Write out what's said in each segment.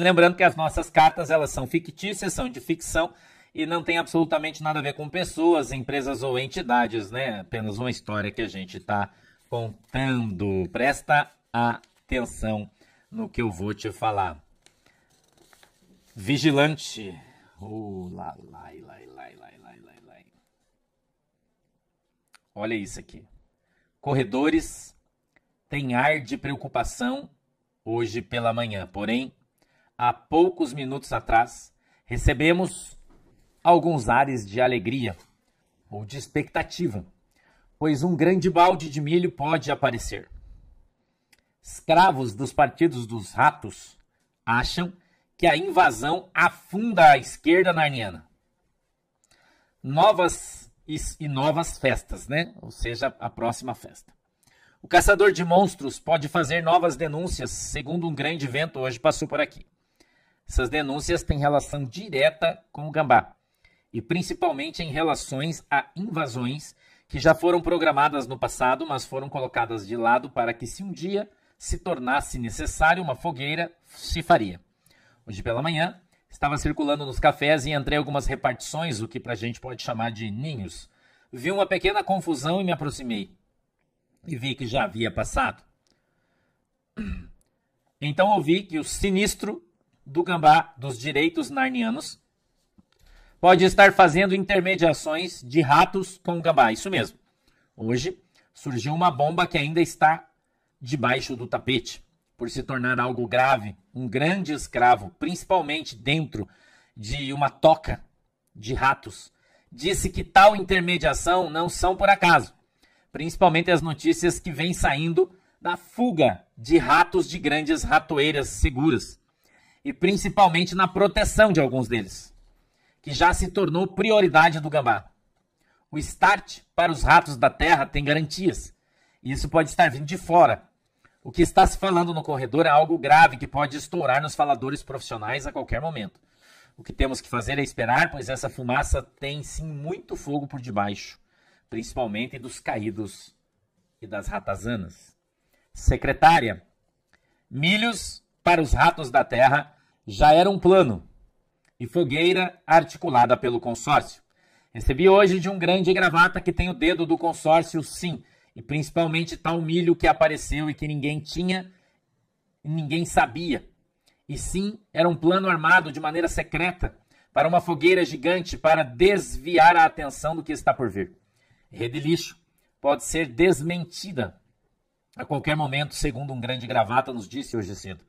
Lembrando que as nossas cartas elas são fictícias, são de ficção e não tem absolutamente nada a ver com pessoas, empresas ou entidades, né? Apenas uma história que a gente está contando. Presta atenção no que eu vou te falar. Vigilante. Oh, lá, lá, lá, lá, lá, lá, lá, lá. Olha isso aqui. Corredores têm ar de preocupação hoje pela manhã, porém há poucos minutos atrás, recebemos alguns ares de alegria ou de expectativa, pois um grande balde de milho pode aparecer. Escravos dos partidos dos ratos acham que a invasão afunda a esquerda narniana. Novas e novas festas, né? Ou seja, a próxima festa. O caçador de monstros pode fazer novas denúncias, segundo um grande vento hoje passou por aqui. Essas denúncias têm relação direta com o gambá, e principalmente em relações a invasões que já foram programadas no passado, mas foram colocadas de lado para que, se um dia se tornasse necessário uma fogueira, se faria. Hoje pela manhã, estava circulando nos cafés e entrei algumas repartições, o que para a gente pode chamar de ninhos. Vi uma pequena confusão e me aproximei. E vi que já havia passado. Então ouvi que o sinistro do gambá dos direitos narnianos pode estar fazendo intermediações de ratos com o gambá. Isso mesmo. Hoje surgiu uma bomba que ainda está debaixo do tapete por se tornar algo grave, um grande escravo, principalmente dentro de uma toca de ratos. Disse que tal intermediação não são por acaso, principalmente as notícias que vêm saindo da fuga de ratos de grandes ratoeiras seguras e principalmente na proteção de alguns deles, que já se tornou prioridade do gambá. O start para os ratos da terra tem garantias, e isso pode estar vindo de fora. O que está se falando no corredor é algo grave que pode estourar nos faladores profissionais a qualquer momento. O que temos que fazer é esperar, pois essa fumaça tem sim muito fogo por debaixo, principalmente dos caídos e das ratazanas. Secretária, milhos para os ratos da terra já era um plano e fogueira articulada pelo consórcio. Recebi hoje de um grande gravata que tem o dedo do consórcio, sim, e principalmente tal milho que apareceu e que ninguém tinha, ninguém sabia. E sim, era um plano armado de maneira secreta para uma fogueira gigante para desviar a atenção do que está por vir. Rede lixo pode ser desmentida a qualquer momento, segundo um grande gravata nos disse hoje cedo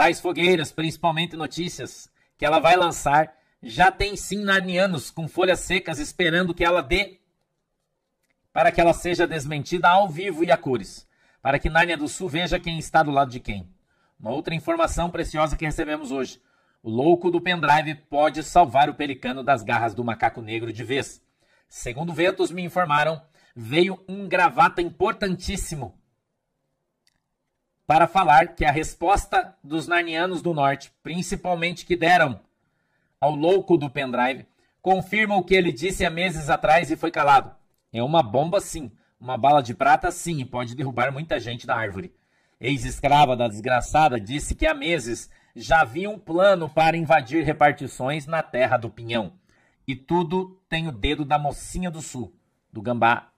tais fogueiras, principalmente notícias, que ela vai lançar, já tem sim narnianos com folhas secas esperando que ela dê para que ela seja desmentida ao vivo e a cores, para que Nárnia do Sul veja quem está do lado de quem. Uma outra informação preciosa que recebemos hoje. O louco do pendrive pode salvar o pelicano das garras do macaco negro de vez. Segundo Ventos me informaram, veio um gravata importantíssimo para falar que a resposta dos narnianos do norte, principalmente que deram ao louco do pendrive, confirma o que ele disse há meses atrás e foi calado. É uma bomba, sim. Uma bala de prata, sim, e pode derrubar muita gente da árvore. Ex-escrava da desgraçada disse que há meses já havia um plano para invadir repartições na terra do pinhão. E tudo tem o dedo da mocinha do sul, do gambá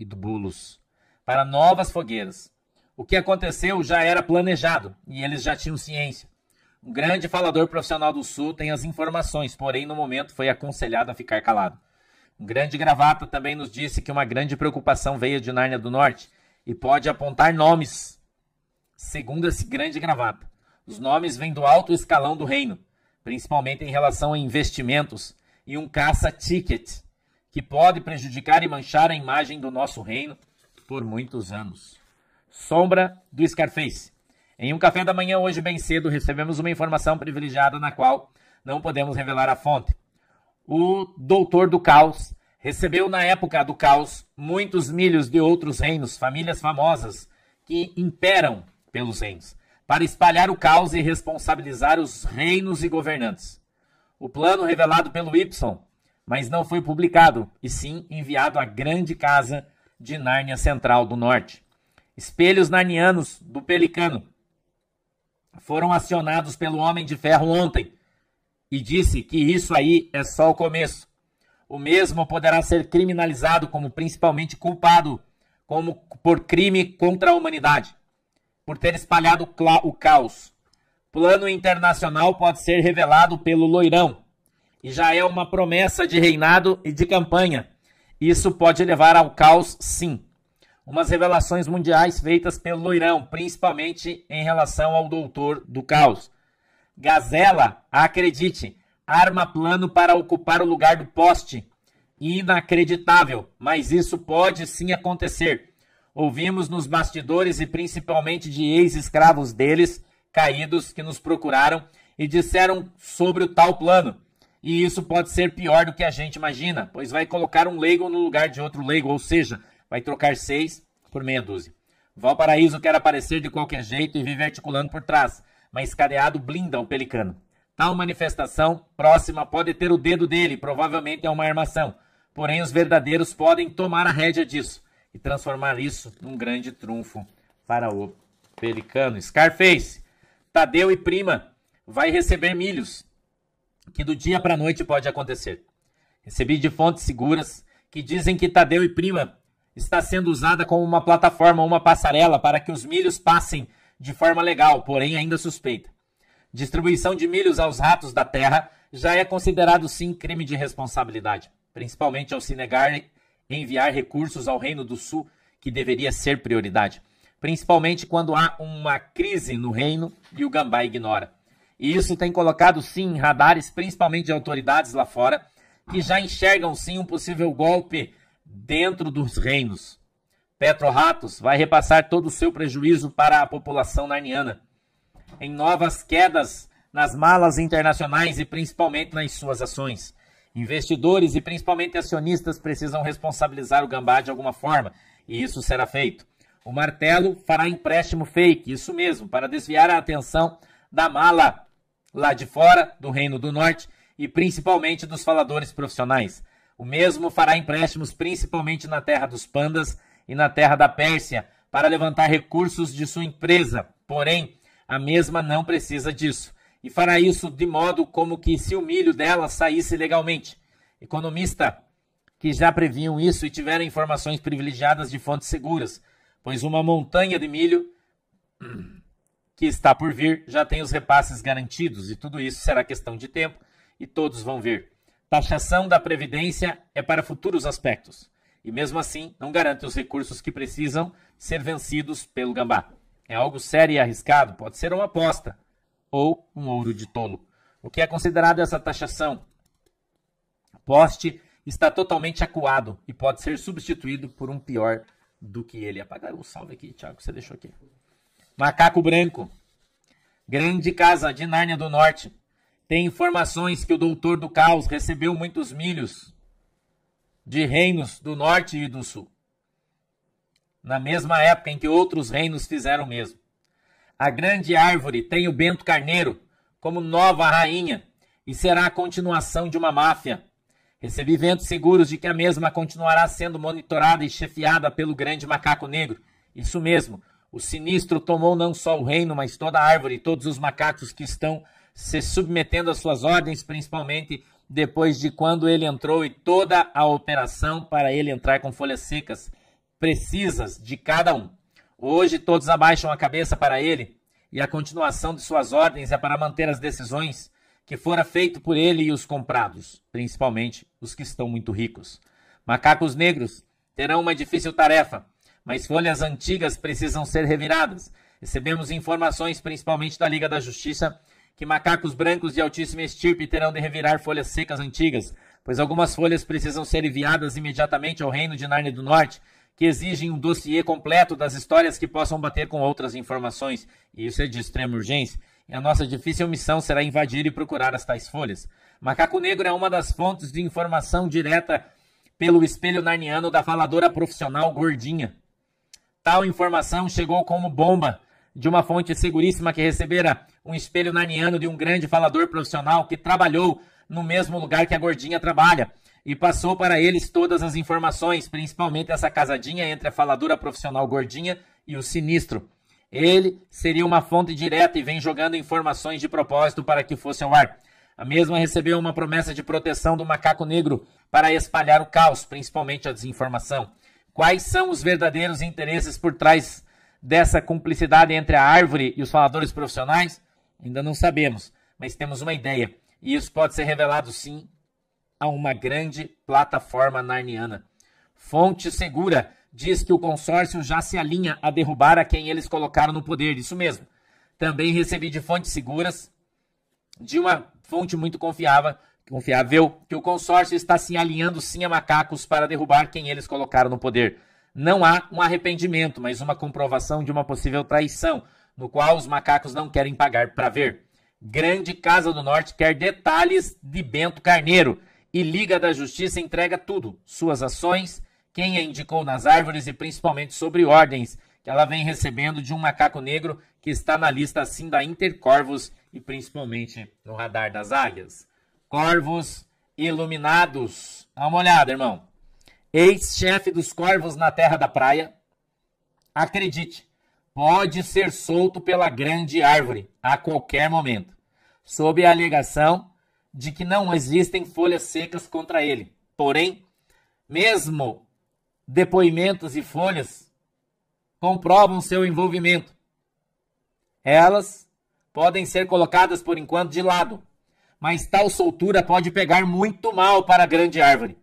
e do bulos, para novas fogueiras. O que aconteceu já era planejado e eles já tinham ciência. Um grande falador profissional do Sul tem as informações, porém no momento foi aconselhado a ficar calado. Um grande gravata também nos disse que uma grande preocupação veio de Nárnia do Norte e pode apontar nomes. Segundo esse grande gravata, os nomes vêm do alto escalão do reino, principalmente em relação a investimentos e um caça-ticket que pode prejudicar e manchar a imagem do nosso reino por muitos anos. Sombra do Scarface. Em um café da manhã hoje bem cedo recebemos uma informação privilegiada na qual não podemos revelar a fonte. O doutor do caos recebeu na época do caos muitos milhos de outros reinos, famílias famosas que imperam pelos reinos, para espalhar o caos e responsabilizar os reinos e governantes. O plano revelado pelo Y, mas não foi publicado, e sim enviado à grande casa de Nárnia Central do Norte espelhos narnianos do Pelicano foram acionados pelo Homem de Ferro ontem e disse que isso aí é só o começo. O mesmo poderá ser criminalizado como principalmente culpado como por crime contra a humanidade, por ter espalhado o caos. Plano internacional pode ser revelado pelo loirão e já é uma promessa de reinado e de campanha. Isso pode levar ao caos, sim umas revelações mundiais feitas pelo Loirão, principalmente em relação ao Doutor do Caos. Gazela, acredite, arma plano para ocupar o lugar do poste. Inacreditável, mas isso pode sim acontecer. Ouvimos nos bastidores e principalmente de ex-escravos deles, caídos, que nos procuraram e disseram sobre o tal plano. E isso pode ser pior do que a gente imagina, pois vai colocar um leigo no lugar de outro leigo, ou seja, vai trocar seis por meia dúzia. Valparaíso quer aparecer de qualquer jeito e vive articulando por trás, mas cadeado blinda o pelicano. Tal manifestação próxima pode ter o dedo dele, provavelmente é uma armação. Porém, os verdadeiros podem tomar a rédea disso e transformar isso num grande trunfo para o pelicano. Scarface, Tadeu e prima vai receber milhos, que do dia para a noite pode acontecer. Recebi de fontes seguras que dizem que Tadeu e prima está sendo usada como uma plataforma, uma passarela para que os milhos passem de forma legal, porém ainda suspeita. Distribuição de milhos aos ratos da terra já é considerado sim crime de responsabilidade, principalmente ao se negar enviar recursos ao Reino do Sul, que deveria ser prioridade, principalmente quando há uma crise no reino e o gambá ignora. E isso tem colocado sim em radares, principalmente de autoridades lá fora, que já enxergam sim um possível golpe dentro dos reinos. Ratos vai repassar todo o seu prejuízo para a população narniana, em novas quedas nas malas internacionais e principalmente nas suas ações. Investidores e principalmente acionistas precisam responsabilizar o Gambá de alguma forma, e isso será feito. O martelo fará empréstimo fake, isso mesmo, para desviar a atenção da mala lá de fora, do Reino do Norte e principalmente dos faladores profissionais. O mesmo fará empréstimos principalmente na terra dos pandas e na terra da Pérsia para levantar recursos de sua empresa. Porém, a mesma não precisa disso e fará isso de modo como que se o milho dela saísse legalmente. Economista que já previam isso e tiveram informações privilegiadas de fontes seguras, pois uma montanha de milho que está por vir já tem os repasses garantidos e tudo isso será questão de tempo e todos vão ver. Taxação da Previdência é para futuros aspectos e, mesmo assim, não garante os recursos que precisam ser vencidos pelo gambá. É algo sério e arriscado, pode ser uma aposta ou um ouro de tolo. O que é considerado essa taxação? Poste está totalmente acuado e pode ser substituído por um pior do que ele. Apagar um salve aqui, Thiago, que você deixou aqui. Macaco branco. Grande casa de Nárnia do Norte. Tem informações que o doutor do caos recebeu muitos milhos de reinos do norte e do sul, na mesma época em que outros reinos fizeram mesmo. A grande árvore tem o Bento Carneiro como nova rainha e será a continuação de uma máfia. Recebi ventos seguros de que a mesma continuará sendo monitorada e chefiada pelo grande macaco negro. Isso mesmo, o sinistro tomou não só o reino, mas toda a árvore e todos os macacos que estão se submetendo às suas ordens, principalmente depois de quando ele entrou e toda a operação para ele entrar com folhas secas precisas de cada um. Hoje todos abaixam a cabeça para ele e a continuação de suas ordens é para manter as decisões que fora feito por ele e os comprados, principalmente os que estão muito ricos. Macacos negros terão uma difícil tarefa, mas folhas antigas precisam ser reviradas. Recebemos informações, principalmente da Liga da Justiça, que macacos brancos de altíssima estirpe terão de revirar folhas secas antigas, pois algumas folhas precisam ser enviadas imediatamente ao reino de Narnia do Norte, que exigem um dossiê completo das histórias que possam bater com outras informações, e isso é de extrema urgência. E a nossa difícil missão será invadir e procurar as tais folhas. Macaco Negro é uma das fontes de informação direta pelo espelho narniano da faladora profissional Gordinha. Tal informação chegou como bomba de uma fonte seguríssima que recebera um espelho naniano de um grande falador profissional que trabalhou no mesmo lugar que a gordinha trabalha e passou para eles todas as informações, principalmente essa casadinha entre a faladora profissional gordinha e o sinistro. Ele seria uma fonte direta e vem jogando informações de propósito para que fosse ao ar. A mesma recebeu uma promessa de proteção do macaco negro para espalhar o caos, principalmente a desinformação. Quais são os verdadeiros interesses por trás dessa cumplicidade entre a árvore e os faladores profissionais? Ainda não sabemos, mas temos uma ideia. E isso pode ser revelado sim a uma grande plataforma narniana. Fonte segura diz que o consórcio já se alinha a derrubar a quem eles colocaram no poder, isso mesmo. Também recebi de fontes seguras, de uma fonte muito confiável, confiável que o consórcio está se alinhando sim a macacos para derrubar quem eles colocaram no poder não há um arrependimento, mas uma comprovação de uma possível traição, no qual os macacos não querem pagar para ver. Grande Casa do Norte quer detalhes de Bento Carneiro e Liga da Justiça entrega tudo: suas ações, quem a indicou nas árvores e principalmente sobre ordens que ela vem recebendo de um macaco negro que está na lista assim da Intercorvos e principalmente no radar das águias. Corvos iluminados. Dá uma olhada, irmão ex-chefe dos corvos na Terra da Praia, acredite, pode ser solto pela grande árvore a qualquer momento, sob a alegação de que não existem folhas secas contra ele. Porém, mesmo depoimentos e folhas comprovam seu envolvimento. Elas podem ser colocadas por enquanto de lado, mas tal soltura pode pegar muito mal para a grande árvore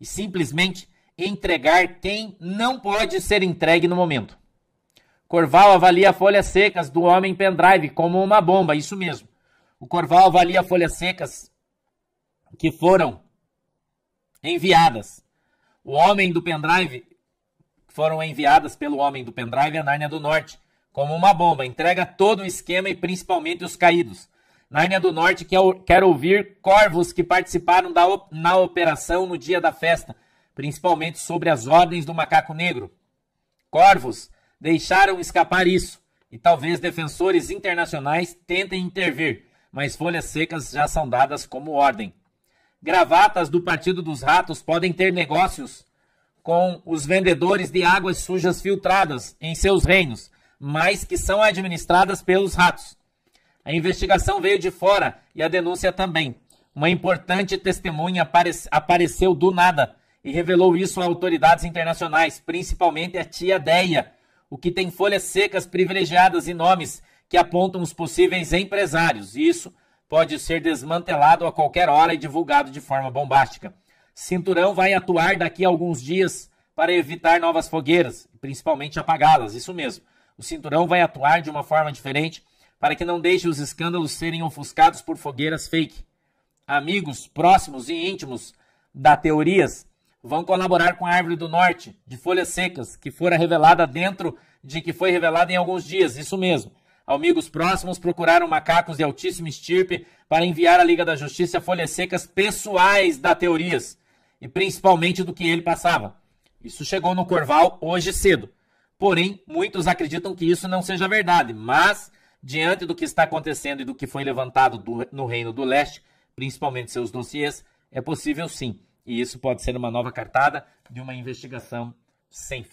e simplesmente entregar quem não pode ser entregue no momento. Corval avalia folhas secas do homem pendrive como uma bomba, isso mesmo. O Corval avalia folhas secas que foram enviadas. O homem do pendrive foram enviadas pelo homem do pendrive à Nárnia do Norte como uma bomba. Entrega todo o esquema e principalmente os caídos. Nárnia do Norte quer, quer ouvir corvos que participaram da, na operação no dia da festa, principalmente sobre as ordens do macaco negro. Corvos deixaram escapar isso, e talvez defensores internacionais tentem intervir, mas folhas secas já são dadas como ordem. Gravatas do Partido dos Ratos podem ter negócios com os vendedores de águas sujas filtradas em seus reinos, mas que são administradas pelos ratos. A investigação veio de fora e a denúncia também. Uma importante testemunha apareceu do nada e revelou isso a autoridades internacionais, principalmente a tia Deia, o que tem folhas secas privilegiadas e nomes que apontam os possíveis empresários. Isso pode ser desmantelado a qualquer hora e divulgado de forma bombástica. Cinturão vai atuar daqui a alguns dias para evitar novas fogueiras, principalmente apagá-las, isso mesmo. O cinturão vai atuar de uma forma diferente para que não deixe os escândalos serem ofuscados por fogueiras fake. Amigos próximos e íntimos da Teorias vão colaborar com a Árvore do Norte, de folhas secas, que fora revelada dentro de que foi revelada em alguns dias, isso mesmo. Amigos próximos procuraram macacos de altíssima estirpe para enviar à Liga da Justiça folhas secas pessoais da Teorias, e principalmente do que ele passava. Isso chegou no Corval hoje cedo. Porém, muitos acreditam que isso não seja verdade, mas diante do que está acontecendo e do que foi levantado do, no Reino do Leste, principalmente seus dossiês, é possível sim. E isso pode ser uma nova cartada de uma investigação sem fim.